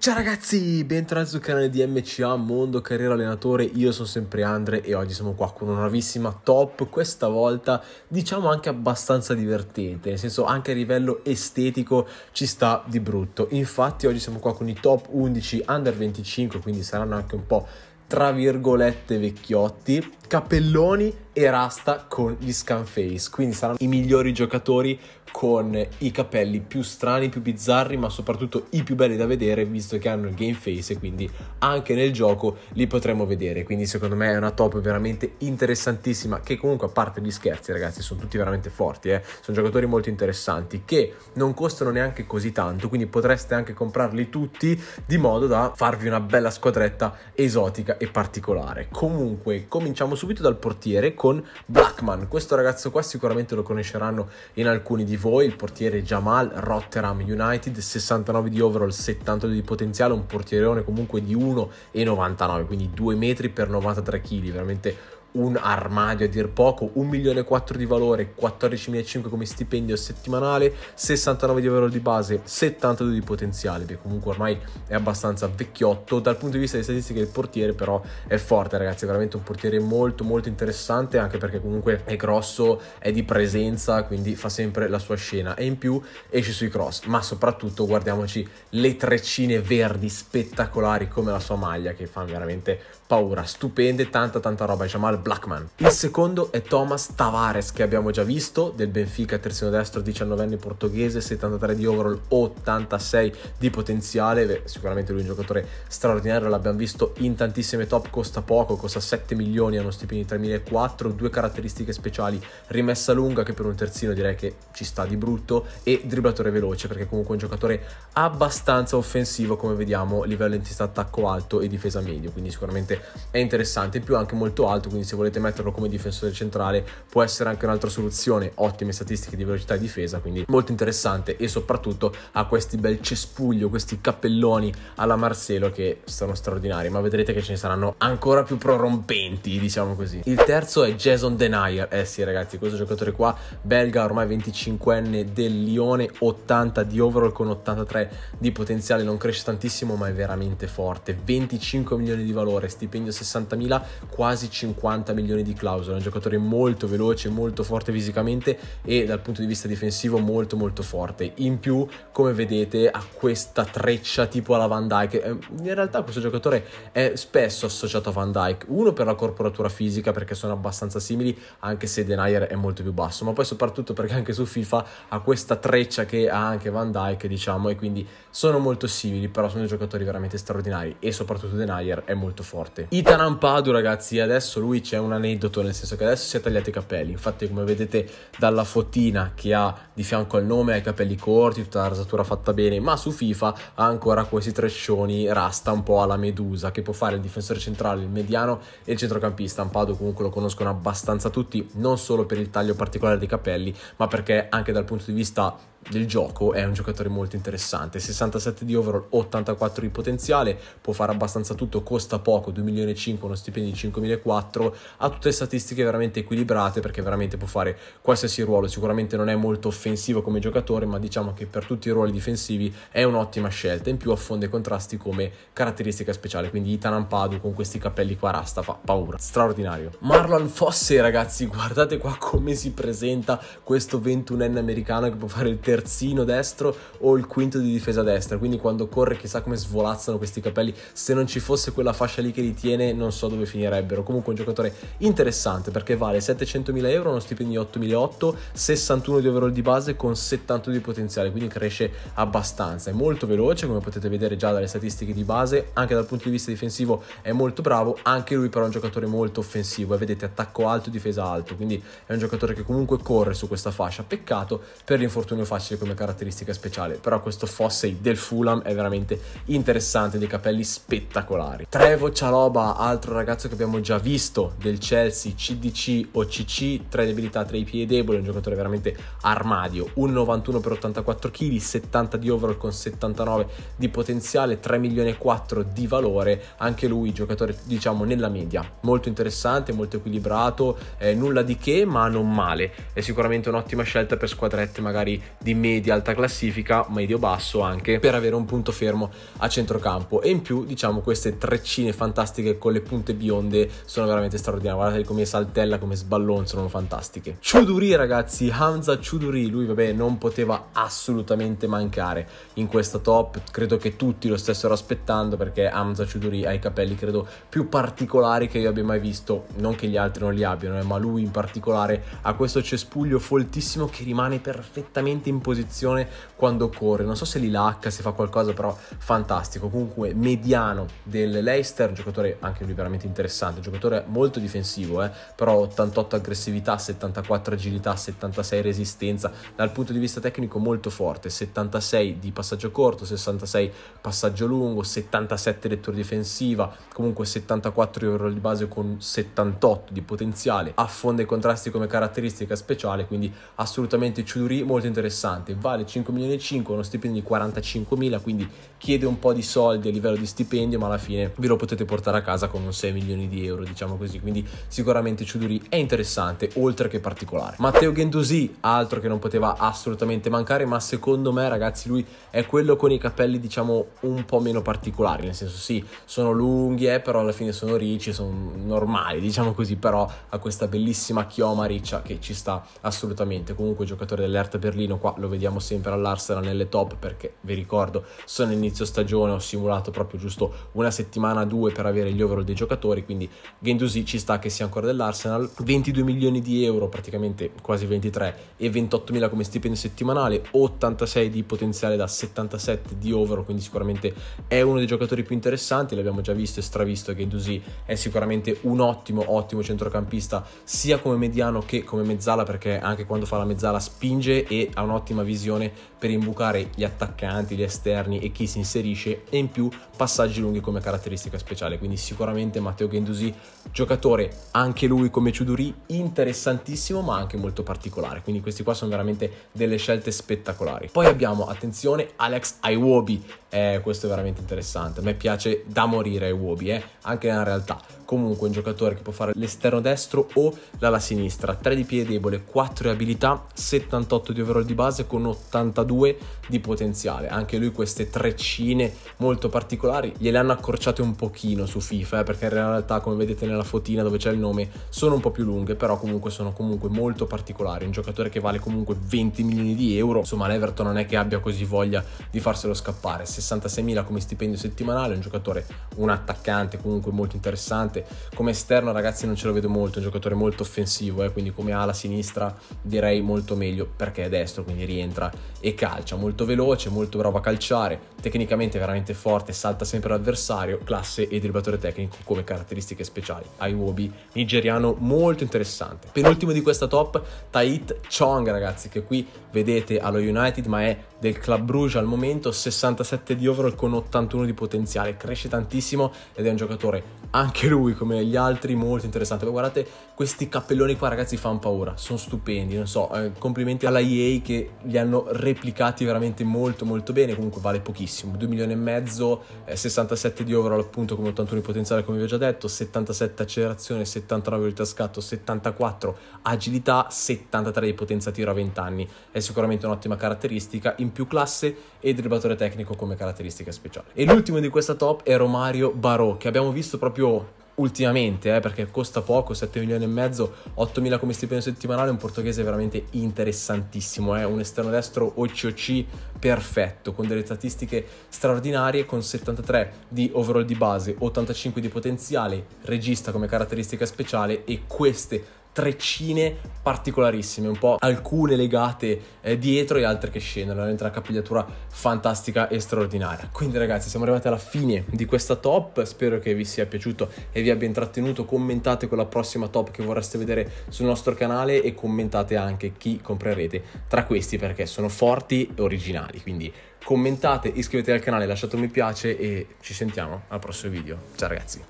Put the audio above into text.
Ciao ragazzi, bentornati sul canale di MCA Mondo Carriera Allenatore, io sono sempre Andre e oggi siamo qua con una nuovissima top, questa volta diciamo anche abbastanza divertente, nel senso anche a livello estetico ci sta di brutto, infatti oggi siamo qua con i top 11 under 25, quindi saranno anche un po' tra virgolette vecchiotti Capelloni e Rasta con gli scan face. quindi saranno i migliori giocatori con i capelli più strani, più bizzarri, ma soprattutto i più belli da vedere, visto che hanno il game face e quindi anche nel gioco li potremo vedere. Quindi secondo me è una top veramente interessantissima, che comunque a parte gli scherzi ragazzi, sono tutti veramente forti, eh? sono giocatori molto interessanti, che non costano neanche così tanto, quindi potreste anche comprarli tutti di modo da farvi una bella squadretta esotica e particolare. Comunque cominciamo subito subito dal portiere con Blackman. Questo ragazzo qua sicuramente lo conosceranno in alcuni di voi, il portiere Jamal Rotterdam United, 69 di overall, 72 di potenziale, un portierone comunque di 1,99, quindi 2 metri per 93 kg, veramente un armadio a dir poco, 1.400.000 di valore, 14.500 come stipendio settimanale, 69 di valore di base, 72 di potenziale, che comunque ormai è abbastanza vecchiotto. Dal punto di vista delle statistiche del portiere però è forte ragazzi, è veramente un portiere molto molto interessante anche perché comunque è grosso, è di presenza, quindi fa sempre la sua scena e in più esce sui cross, ma soprattutto guardiamoci le treccine verdi spettacolari come la sua maglia che fanno veramente paura, stupende, tanta tanta roba, Jamal Blackman. Il secondo è Thomas Tavares che abbiamo già visto del Benfica, terzino destro, 19enne portoghese, 73 di overall, 86 di potenziale. sicuramente lui è un giocatore straordinario, l'abbiamo visto in tantissime top, costa poco, costa 7 milioni, ha uno stipendio di 3.400, due caratteristiche speciali, rimessa lunga che per un terzino direi che ci sta di brutto e dribblatore veloce perché comunque è un giocatore abbastanza offensivo come vediamo, livello intensità attacco alto e difesa medio, quindi sicuramente è interessante, in più anche molto alto, quindi se se volete metterlo come difensore centrale può essere anche un'altra soluzione, ottime statistiche di velocità e difesa, quindi molto interessante e soprattutto ha questi bel cespuglio, questi cappelloni alla Marcelo che sono straordinari, ma vedrete che ce ne saranno ancora più prorompenti, diciamo così. Il terzo è Jason Denier, eh sì ragazzi, questo giocatore qua, belga, ormai 25enne del Lione, 80 di overall con 83 di potenziale, non cresce tantissimo ma è veramente forte, 25 milioni di valore, stipendio 60.000, quasi 50 90 milioni di clausole, è un giocatore molto veloce, molto forte fisicamente e dal punto di vista difensivo molto molto forte. In più, come vedete, ha questa treccia tipo alla Van Dyke. Ehm, in realtà questo giocatore è spesso associato a Van Dyke, uno per la corporatura fisica perché sono abbastanza simili, anche se Denier è molto più basso, ma poi soprattutto perché anche su FIFA ha questa treccia che ha anche Van Dyke, diciamo, e quindi sono molto simili, però sono giocatori veramente straordinari e soprattutto Denier è molto forte. Itanam Padu, ragazzi, adesso lui c'è un aneddoto, nel senso che adesso si è tagliato i capelli, infatti come vedete dalla fotina che ha di fianco al nome ha i capelli corti, tutta la rasatura fatta bene, ma su FIFA ha ancora questi treccioni rasta un po' alla medusa che può fare il difensore centrale, il mediano e il centrocampista, Ampado comunque lo conoscono abbastanza tutti, non solo per il taglio particolare dei capelli, ma perché anche dal punto di vista del gioco è un giocatore molto interessante 67 di overall 84 di potenziale può fare abbastanza tutto costa poco 2 milioni e 5 uno stipendio di 5.400 ha tutte statistiche veramente equilibrate perché veramente può fare qualsiasi ruolo sicuramente non è molto offensivo come giocatore ma diciamo che per tutti i ruoli difensivi è un'ottima scelta in più affonda i contrasti come caratteristica speciale quindi Ethan Ampadu con questi capelli qua rasta fa paura straordinario Marlon Fosse ragazzi guardate qua come si presenta questo 21enne americano che può fare il terreno terzino destro o il quinto di difesa destra, quindi quando corre chissà come svolazzano questi capelli, se non ci fosse quella fascia lì che li tiene non so dove finirebbero, comunque un giocatore interessante perché vale 700.000 euro, uno stipendio di 8.800, 61 di overall di base con 72 di potenziale, quindi cresce abbastanza, è molto veloce come potete vedere già dalle statistiche di base, anche dal punto di vista difensivo è molto bravo, anche lui però è un giocatore molto offensivo e vedete attacco alto, difesa alto, quindi è un giocatore che comunque corre su questa fascia, peccato per l'infortunio facile facile come caratteristica speciale, però questo Fossey del Fulham è veramente interessante, dei capelli spettacolari. Trevo Cialoba, altro ragazzo che abbiamo già visto del Chelsea, CDC o CC, tre debilità, i piedi deboli, un giocatore veramente armadio, 1,91 per 84 kg, 70 di overall con 79 di potenziale, 3 milioni e 4 di valore, anche lui giocatore diciamo nella media, molto interessante, molto equilibrato, eh, nulla di che ma non male, è sicuramente un'ottima scelta per squadrette magari di di media alta classifica, medio basso anche, per avere un punto fermo a centrocampo. E in più, diciamo, queste treccine fantastiche con le punte bionde sono veramente straordinarie. Guardate come saltella, come sballon, sono fantastiche. Chuduri, ragazzi, Hamza Chuduri, lui vabbè non poteva assolutamente mancare in questa top. Credo che tutti lo stessero aspettando perché Hamza Chuduri ha i capelli, credo, più particolari che io abbia mai visto. Non che gli altri non li abbiano, eh, ma lui in particolare ha questo cespuglio foltissimo che rimane perfettamente in posizione quando corre. Non so se li lacca, se fa qualcosa, però fantastico. Comunque, mediano dell'Eister, giocatore anche lui veramente interessante, giocatore molto difensivo, eh? però 88 aggressività, 74 agilità, 76 resistenza, dal punto di vista tecnico molto forte, 76 di passaggio corto, 66 passaggio lungo, 77 lettura difensiva, comunque 74 euro di base con 78 di potenziale, affonda i contrasti come caratteristica speciale, quindi assolutamente Ciuduri molto interessante interessante, vale 5 milioni e 5, uno stipendio di 45 mila, quindi chiede un po' di soldi a livello di stipendio, ma alla fine ve lo potete portare a casa con 6 milioni di euro, diciamo così, quindi sicuramente Ciuduri è interessante, oltre che particolare. Matteo Gendusi, altro che non poteva assolutamente mancare, ma secondo me ragazzi lui è quello con i capelli diciamo un po' meno particolari, nel senso sì, sono lunghi, eh, però alla fine sono ricci, sono normali, diciamo così, però ha questa bellissima chioma riccia che ci sta assolutamente. Comunque giocatore dell'Erta Berlino qua lo vediamo sempre all'Arsenal nelle top perché vi ricordo sono inizio stagione ho simulato proprio giusto una settimana due per avere gli overall dei giocatori quindi Gendusi ci sta che sia ancora dell'Arsenal 22 milioni di euro praticamente quasi 23 e 28 mila come stipendio settimanale 86 di potenziale da 77 di overall quindi sicuramente è uno dei giocatori più interessanti l'abbiamo già visto e stravisto Gendusi è sicuramente un ottimo ottimo centrocampista sia come mediano che come mezzala perché anche quando fa la mezzala spinge e ha un ottimo un'ottima visione per imbucare gli attaccanti, gli esterni e chi si inserisce e in più passaggi lunghi come caratteristica speciale. Quindi sicuramente Matteo Gendusi, giocatore anche lui come Ciuduri, interessantissimo ma anche molto particolare. Quindi questi qua sono veramente delle scelte spettacolari. Poi abbiamo, attenzione, Alex Iwobi. Eh, questo è veramente interessante. A me piace da morire Iwobi, eh? anche nella realtà. Comunque un giocatore che può fare l'esterno destro o l'ala sinistra. 3 di piede debole, 4 di abilità, 78 di overall di base base con 82 di potenziale. Anche lui queste treccine molto particolari gliele hanno accorciate un pochino su FIFA, eh, perché in realtà come vedete nella fotina dove c'è il nome sono un po' più lunghe, però comunque sono comunque molto particolari. Un giocatore che vale comunque 20 milioni di euro, insomma l'Everton non è che abbia così voglia di farselo scappare. 66.000 come stipendio settimanale, un giocatore, un attaccante comunque molto interessante. Come esterno ragazzi non ce lo vedo molto, un giocatore molto offensivo, eh, quindi come ala sinistra direi molto meglio perché è destro, quindi rientra e calcia, molto veloce, molto bravo a calciare, tecnicamente veramente forte, salta sempre l'avversario, classe e derivatore tecnico come caratteristiche speciali. Aiwobi, nigeriano molto interessante. Penultimo di questa top, Tait Chong ragazzi, che qui vedete allo United ma è del Club Bruges al momento, 67 di overall con 81 di potenziale, cresce tantissimo ed è un giocatore anche lui come gli altri molto interessante. guardate questi cappelloni qua ragazzi fanno paura, sono stupendi, non so, eh, complimenti alla EA che li hanno replicati veramente molto molto bene, comunque vale pochissimo tantissimo, 2 milioni e mezzo, 67 eh, di overall appunto come 81 di potenziale come vi ho già detto, 77 accelerazione, 79 velocità scatto, 74 agilità, 73 di potenza tiro a 20 anni, è sicuramente un'ottima caratteristica, in più classe e dribblatore tecnico come caratteristica speciale. E l'ultimo di questa top è Romario Barò che abbiamo visto proprio ultimamente, eh, perché costa poco, 7 milioni e mezzo, 8 mila come stipendio settimanale, un portoghese veramente interessantissimo, eh, un esterno destro OCOC perfetto, con delle statistiche straordinarie, con 73 di overall di base, 85 di potenziale, regista come caratteristica speciale e queste treccine particolarissime, un po' alcune legate eh, dietro e altre che scendono, veramente una capigliatura fantastica e straordinaria. Quindi ragazzi siamo arrivati alla fine di questa top, spero che vi sia piaciuto e vi abbia intrattenuto, commentate con la prossima top che vorreste vedere sul nostro canale e commentate anche chi comprerete tra questi perché sono forti e originali, quindi commentate, iscrivetevi al canale, lasciate un mi piace e ci sentiamo al prossimo video. Ciao ragazzi!